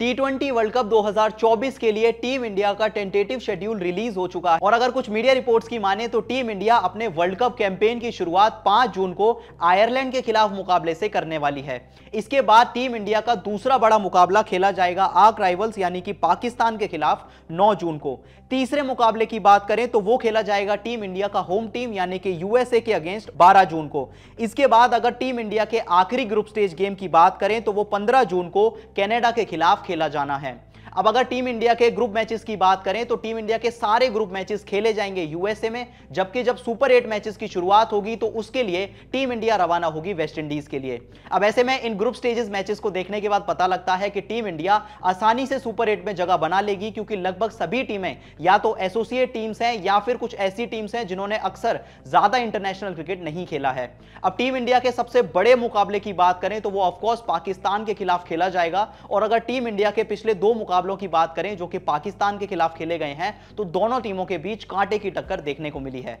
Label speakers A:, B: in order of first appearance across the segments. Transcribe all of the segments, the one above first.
A: T twenty world cup 2024 के लिए team India का टेंटेटिव शेड्यूल रिलीज हो चुका है और अगर कुछ मीडिया रिपोर्ट्स की माने तो टीम इंडिया अपने वर्ल्ड कप कैंपेन की शुरुआत 5 जून को आयरलैंड के खिलाफ मुकाबले से करने वाली है इसके बाद टीम इंडिया का दूसरा बड़ा मुकाबला खेला जाएगा आर्क राइवल्स यानी कि पाकिस्तान के खिलाफ नौ जून को तीसरे मुकाबले की बात करें तो वो खेला जाएगा टीम इंडिया का होम टीम यानी कि यूएसए के अगेंस्ट बारह जून को इसके बाद अगर टीम इंडिया के आखिरी ग्रुप स्टेज गेम की बात करें तो वो पंद्रह जून को कैनेडा के खिलाफ खेला जाना है अब अगर टीम इंडिया के ग्रुप मैचेस की बात करें तो टीम इंडिया के सारे ग्रुप मैचेस खेले जाएंगे यूएसए में जबकि जब सुपर एट मैचेस की शुरुआत होगी तो उसके लिए टीम इंडिया रवाना होगी वेस्ट इंडीज के लिए अब ऐसे में इन ग्रुप स्टेजेस मैचेस को देखने के बाद पता लगता है कि टीम इंडिया आसानी से सुपर एट में जगह बना लेगी क्योंकि लगभग सभी टीमें या तो एसोसिएट टीम्स हैं या फिर कुछ ऐसी टीम्स हैं जिन्होंने अक्सर ज्यादा इंटरनेशनल क्रिकेट नहीं खेला है अब टीम इंडिया के सबसे बड़े मुकाबले की बात करें तो वो ऑफकोर्स पाकिस्तान के खिलाफ खेला जाएगा और अगर टीम इंडिया इंडिया के पिछले दो मुकाबलों की बात करें जो कि पाकिस्तान के खिलाफ खेले गए हैं तो दोनों टीमों के बीच कांटे की टक्कर देखने को मिली है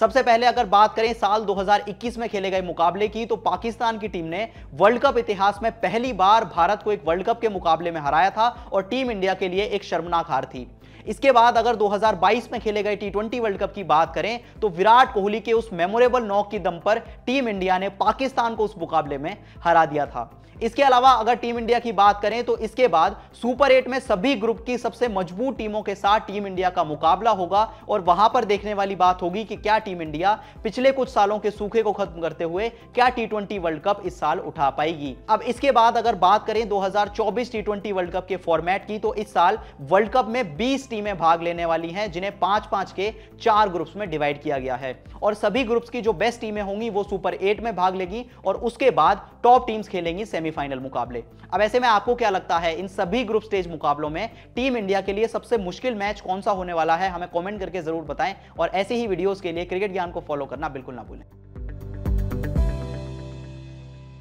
A: सबसे पहले अगर बात करें साल 2021 में खेले गए मुकाबले की तो पाकिस्तान की टीम ने वर्ल्ड कप इतिहास में पहली बार भारत को एक वर्ल्ड कप के मुकाबले में हराया था और टीम इंडिया के लिए एक शर्मनाक हार थी इसके बाद अगर 2022 में खेले गए टी वर्ल्ड कप की बात करें तो विराट कोहली के उस मेमोरेबल नॉक की दम पर टीम इंडिया ने पाकिस्तान को उस मुकाबले में हरा दिया था इसके अलावा अगर टीम इंडिया की बात करें तो इसके बाद सुपर एट में सभी ग्रुप की सबसे मजबूत टीमों के साथ टीम इंडिया का मुकाबला होगा और वहां पर देखने वाली बात होगी कि क्या टीम इंडिया पिछले कुछ सालों के सूखे को खत्म करते हुए क्या टी वर्ल्ड कप इस साल उठा पाएगी अब इसके बाद अगर बात करें 2024 हजार वर्ल्ड कप के फॉर्मेट की तो इस साल वर्ल्ड कप में बीस टीमें भाग लेने वाली हैं जिन्हें पांच पांच के चार ग्रुप्स में डिवाइड किया गया है और सभी ग्रुप्स की जो बेस्ट टीमें होंगी वो सुपर एट में भाग लेगी और उसके बाद टॉप टीम्स खेलेंगी सेमीफाइनल मुकाबले अब ऐसे में आपको क्या लगता है इन सभी ग्रुप स्टेज मुकाबलों में टीम इंडिया के लिए सबसे मुश्किल मैच कौन सा होने वाला है हमें कॉमेंट करके जरूर बताएं और ऐसे ही वीडियोज के लिए क्रिकेट ज्ञान को फॉलो करना बिल्कुल ना भूलें